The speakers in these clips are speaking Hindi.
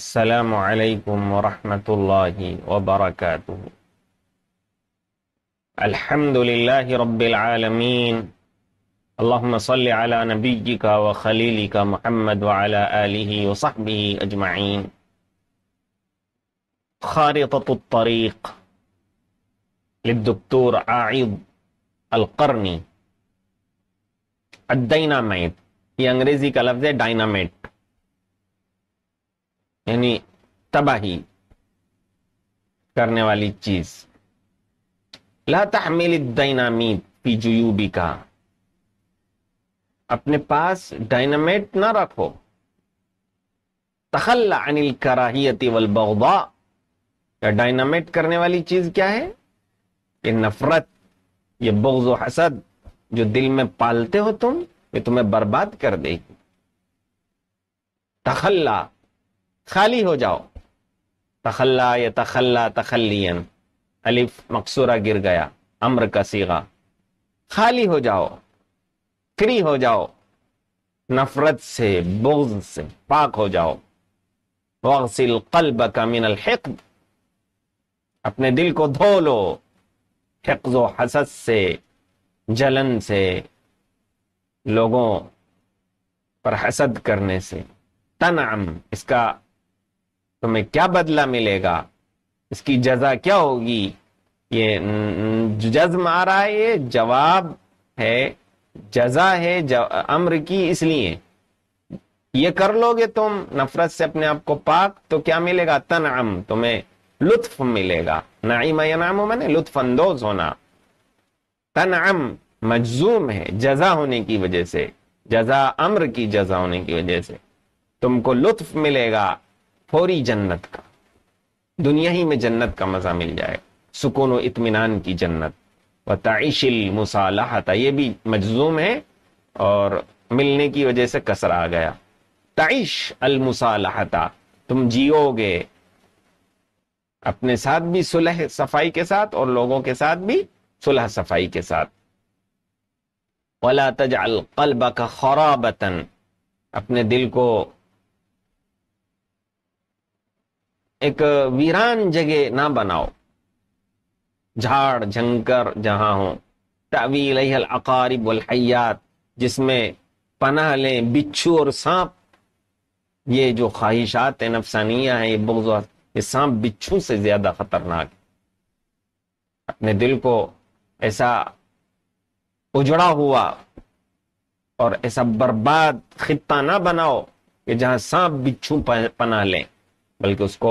السلام عليكم ورحمة الله وبركاته الحمد لله رب العالمين اللهم صل على نبيك وخليلك محمد وعلى آله وصحبه أجمعين خارطة الطريق للدكتور عايض القرني الديناميت في انجليزي का ديناميت यानी तबाही करने वाली चीज ला तहमिल डायनामीट पी बी का अपने पास डायनामेट ना रखो तखल्ला अनिल कराहियती वल बहुबा या डायनामेट करने वाली चीज क्या है ये नफरत ये बोज हसद जो दिल में पालते हो तुम ये तुम्हें बर्बाद कर देगी तखल्ला खाली हो जाओ तखल्ला या तखल्ला तखलियन अलिफ मकसूरा गिर गया अम्र का सीगा खाली हो जाओ फ्री हो जाओ नफरत से बोज से पाक हो जाओ वगसिल कल्ब का मिनल हिक अपने दिल को धो लो हिक्ज हसद से जलन से लोगों पर हसद करने से तनाम इसका तुम्हें क्या बदला मिलेगा इसकी जजा क्या होगी ये जज्म आ रहा है ये जवाब है जजा है जव, अम्र की इसलिए ये कर लोगे तुम नफरत से अपने आप को पाक तो क्या मिलेगा तन अम तुम्हें लुत्फ मिलेगा मैं नाम मैंने लुत्फ अंदोज होना अम मजूम है जजा होने की वजह से जजा अम्र की जजा होने की वजह से तुमको लुत्फ मिलेगा फौरी जन्नत का दुनिया ही में जन्नत का मजा मिल जाए सुकून व इतमान की जन्नत व तयशिल मुसालाहत ये भी मजजूम है और मिलने की वजह से कसर आ गया तयश अलमुसालाहता तुम जियोगे अपने साथ भी सुलह सफाई के साथ और लोगों के साथ भी सुलह सफाई के साथ वला तज अलकलब का खराबतन अपने दिल को एक वीरान जगह ना बनाओ झाड़ झंकर जहां हो तवील अकारिब जिसमें पनाह लें बिच्छू और सांप ये जो ख्वाहिशात नफसानियाँ हैं ये बहुत ये सांप बिच्छू से ज्यादा खतरनाक है अपने दिल को ऐसा उजड़ा हुआ और ऐसा बर्बाद खिता ना बनाओ कि जहां सांप बिच्छू पनाह लें बल्कि उसको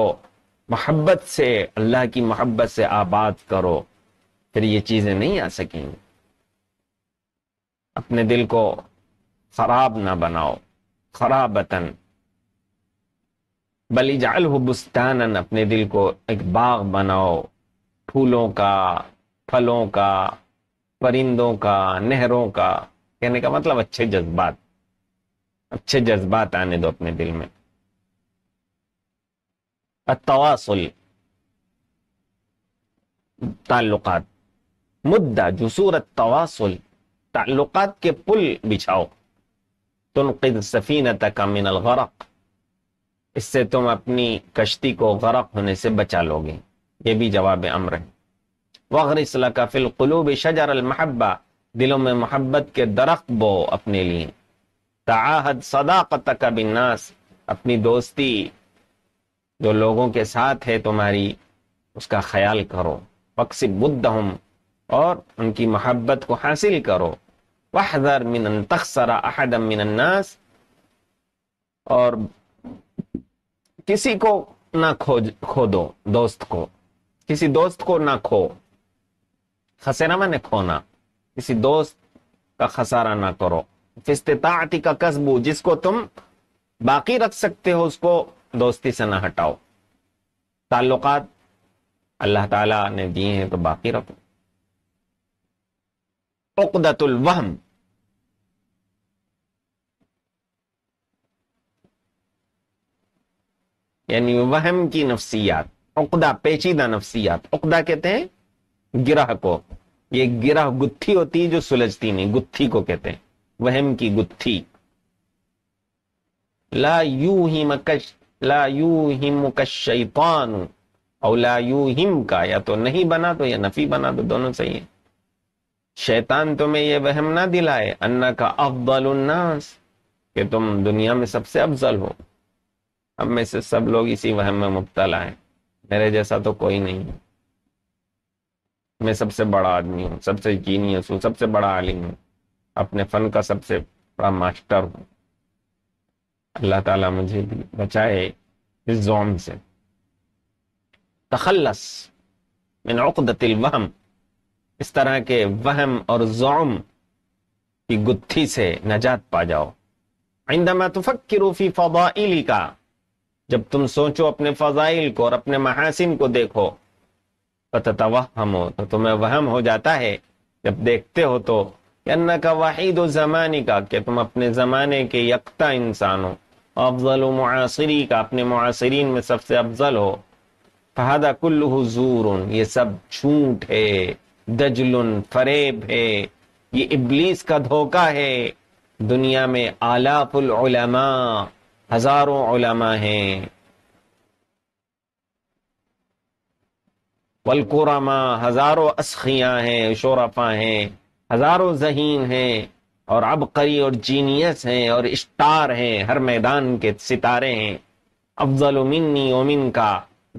मोहब्बत से अल्लाह की मोहब्बत से आबाद करो फिर ये चीज़ें नहीं आ सकेंगी अपने दिल को खराब ना बनाओ खराबतन बली जाल बुस्तान अपने दिल को एक बाग बनाओ फूलों का फलों का परिंदों का नहरों का कहने का मतलब अच्छे जज्बात अच्छे जज्बात आने दो अपने दिल में अतवासुल ताल्लुकात मुद्दा जसूर तवासुल ताल्लुकात के पुल बिछाओ तुनकिद सफीन तकमिन गरक इससे तुम अपनी कश्ती को गरक होने से बचा लोगे ये भी जवाब अम्र है वगरसल का फिलकलूब शजर अलमहबा दिलों में मोहब्बत के दरख बो अपने लिए ताहद सदाकत का बिन्नास अपनी दोस्ती जो लोगों के साथ है तुम्हारी उसका ख्याल करो पक्सी बुद्ध हम और उनकी मोहब्बत को हासिल करो वाहदर मिन तखसरा अहदम मिनन्नास और किसी को ना खोज खो दो दोस्त को किसी दोस्त को ना खो खसेरा मैंने खोना किसी दोस्त का खसारा ना करो फिस्ताती का कस्बू जिसको तुम बाकी रख सकते हो उसको दोस्ती से ना हटाओ ताल्लुक अल्लाह ताला ने दिए हैं तो बाकी रखो उकदतुल वहम यानी वहम की नफसियात उकदा पेचीदा नफसियात उकदा कहते हैं गिरह को ये गिरह गुत्थी होती है जो सुलझती नहीं गुत्थी को कहते हैं वहम की गुत्थी ला यू ही मकश ला यू हिम का और ला यू हिम का या तो नहीं बना तो या नफी बना तो दोनों सही है शैतान तुम्हें यह वहम ना दिलाए अन्ना का अफजल उन्नास कि तुम दुनिया में सबसे अफजल हो अब में से सब लोग इसी वहम में मुबतला है मेरे जैसा तो कोई नहीं मैं सबसे बड़ा आदमी हूँ सबसे जीनियस हूँ सबसे बड़ा आलिम हूँ अपने फन का सबसे बड़ा मास्टर हूँ अल्लाह ताला मुझे बचाए इस जोम से तखलस मिनदतिल वहम इस तरह के वहम और जोम की गुत्थी से नजात पा जाओ आइंदा तुफक्की रूफी फवाइली का जब तुम सोचो अपने फजाइल को और अपने महासिन को देखो पता हो तो तुम्हें वहम हो जाता है जब देखते हो तो अन्ना का वाहिद जमाने का कि तुम अपने ज़माने के यकता इंसान हो अफजल मुआसरी का अपने मुआसरीन में सबसे अफजल हो फहादा कुल्लू जूर ये सब झूठ है दजल फरेब है ये इबलीस का धोखा है दुनिया में आलाफुल उलमा हजारों उलमा हैं वलकुरमा हजारों असखियां हैं शोरफा है हजारों जहीन हैं और अबकरी और जीनियस हैं और स्टार हैं हर मैदान के सितारे हैं अफजल मिन्नी ओमिन का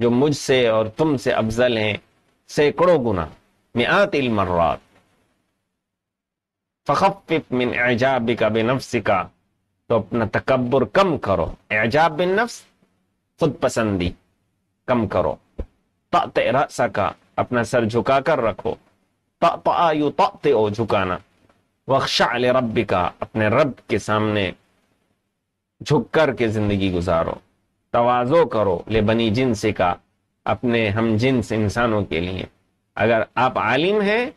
जो मुझसे और तुमसे अफजल हैं सैकड़ों गुना मियात मर्रात फ़खफ़ मिन एजाब का बेनफ्स का तो अपना तकबर कम करो एजाब बिन नफ्स खुद पसंदी कम करो तेरा सका अपना सर झुका कर रखो तो यू तोते हो रब का अपने रब के सामने झुक कर के जिंदगी गुजारो तोज़ो करो ले बनी जिन्स का अपने हम जिन्स इंसानों के लिए अगर आप आलिम हैं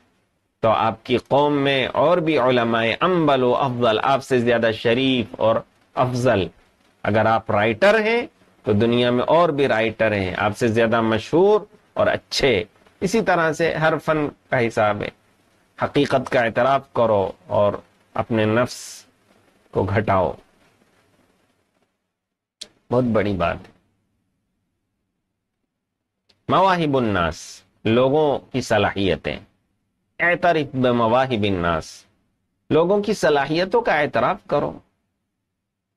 तो आपकी कौम में और भी अम्बल व अफजल आपसे ज़्यादा शरीफ और अफजल अगर आप राइटर हैं तो दुनिया में और भी राइटर हैं आपसे ज़्यादा मशहूर और अच्छे इसी तरह से हर फन का हिसाब है हकीकत का एतराफ करो और अपने नफ्स को घटाओ बहुत बड़ी बात है उन्नास लोगों की सलाहियतें एतरफ बवाहिबन्नास लोगों की सलाहियतों का एतराफ करो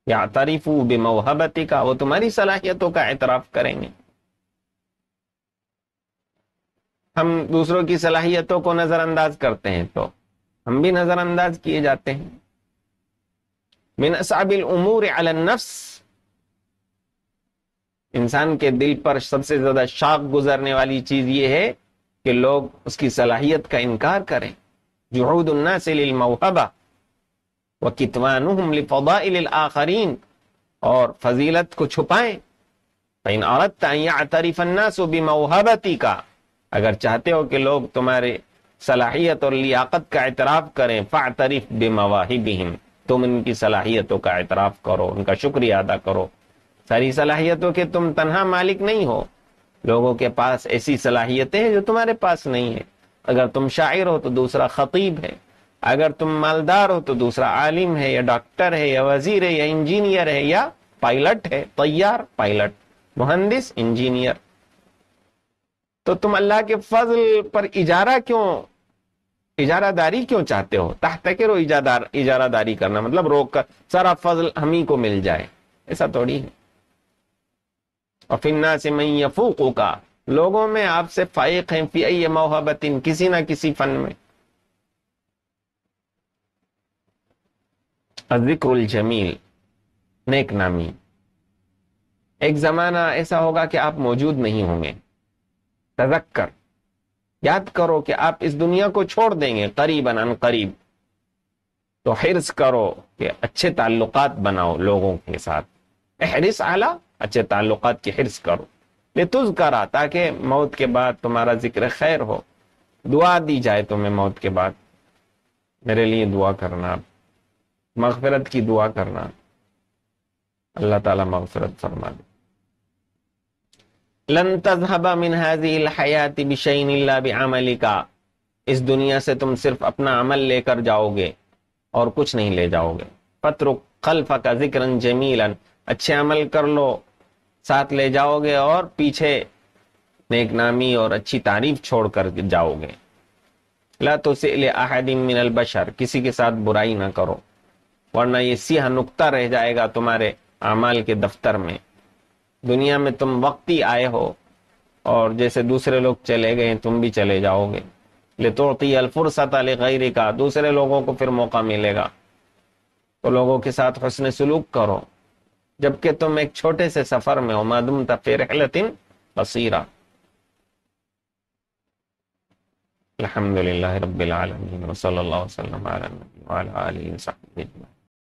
या बे बेमोहबती का वो तुम्हारी सलाहियतों का एतराफ करेंगे हम दूसरों की सलाहियतों को नजरअंदाज करते हैं तो हम भी नजरअंदाज किए जाते हैं मिन असाबिल उमूर अलनफ्स इंसान के दिल पर सबसे ज्यादा शाख गुजरने वाली चीज ये है कि लोग उसकी सलाहियत का इनकार करें जुहूदन्ना से मौहबा व कितवान आखरीन और फजीलत को छुपाएं इन तरीफन्ना सुबी का अगर चाहते हो कि लोग तुम्हारे सलाहियत और लियाकत का एतराफ़ करें फ़ातरीफ बेमवाहिबिहिम तुम इनकी सलाहियतों का एतराफ़ करो उनका शुक्रिया अदा करो सारी सलाहियतों के तुम तनहा मालिक नहीं हो लोगों के पास ऐसी सलाहियतें हैं जो तुम्हारे पास नहीं है अगर तुम शायर हो तो दूसरा खतीब है अगर तुम मालदार हो तो दूसरा आलिम है या डॉक्टर है या वजीर है या इंजीनियर है या पायलट है तैयार पायलट मुहंदिस इंजीनियर तो तुम अल्लाह के फजल पर इजारा क्यों इजारादारी क्यों चाहते हो तहतकरो इजादार इजारादारी करना मतलब रोक कर सारा फजल हम ही को मिल जाए ऐसा थोड़ी है और फिन्ना से मई यफूको का लोगों में आपसे फाइक हैं फी इन किसी ना किसी फन में जिक्रुल जमील नेक नामी एक जमाना ऐसा होगा कि आप मौजूद नहीं होंगे तजक्कर याद करो कि आप इस दुनिया को छोड़ देंगे करीबन अन करीब तो हिरस करो कि अच्छे ताल्लुक बनाओ लोगों के साथ हरिस आला अच्छे ताल्लुक की हिरस करो ले तुज करा ताकि मौत के बाद तुम्हारा जिक्र खैर हो दुआ दी जाए तुम्हें मौत के बाद मेरे लिए दुआ करना मगफरत की दुआ करना अल्लाह ताला मगफरत फरमा दे लन तजहबा मिन का इस दुनिया से तुम सिर्फ अपना अमल लेकर जाओगे और कुछ नहीं ले जाओगे पत्र खलफ का जिक्र जमीलन अच्छे अमल कर लो साथ ले जाओगे और पीछे नेक नामी और अच्छी तारीफ छोड़ कर जाओगे ला बशर किसी के साथ बुराई ना करो वरना ये सीहा नुकता रह जाएगा तुम्हारे अमाल के दफ्तर में दुनिया में तुम वक्त ही आए हो और जैसे दूसरे लोग चले गए तुम भी चले जाओगे ले तोड़ती अलफुरसत गैर का दूसरे लोगों को फिर मौका मिलेगा तो लोगों के साथ हसन सलूक करो जबकि तुम एक छोटे से सफर में हो मदम तफेरतिन बसीरा अलहमदिल्ला रबीआलमीन वसल वसलम